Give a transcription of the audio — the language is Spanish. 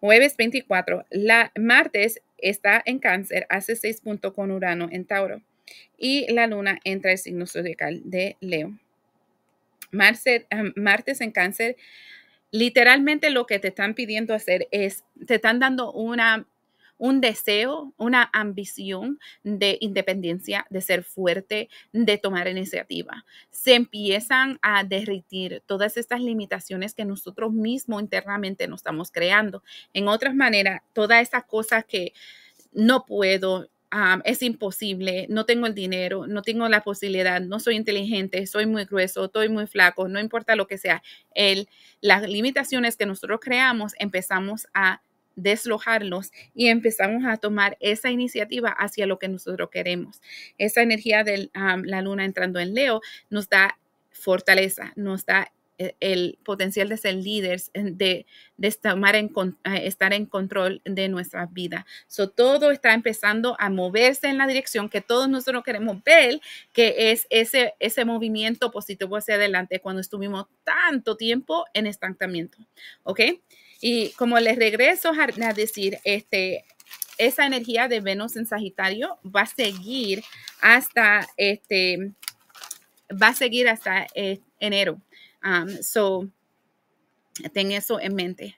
Jueves 24, la martes está en cáncer, hace 6 puntos con Urano en Tauro y la luna entra el signo zodiacal de Leo. martes en cáncer, literalmente lo que te están pidiendo hacer es, te están dando una un deseo, una ambición de independencia, de ser fuerte, de tomar iniciativa. Se empiezan a derritir todas estas limitaciones que nosotros mismos internamente nos estamos creando. En otras maneras, toda esa cosa que no puedo, es imposible, no tengo el dinero, no tengo la posibilidad, no soy inteligente, soy muy grueso, estoy muy flaco, no importa lo que sea. El, las limitaciones que nosotros creamos empezamos a deslojarlos y empezamos a tomar esa iniciativa hacia lo que nosotros queremos. Esa energía de la luna entrando en Leo nos da fortaleza, nos da e, el potencial de ser líderes, de, estar, en, eh, estar, en, control de nuestra vida. todo está empezando a moverse en la dirección que todos nosotros queremos ver, que es ese, ese movimiento positivo hacia adelante cuando estuvimos tanto tiempo en estancamiento. ¿Ok? Y como les regreso a, decir, este, esa energía de Venus en Sagitario va a seguir hasta este va a seguir hasta eh, enero. Um, so, ten eso en mente.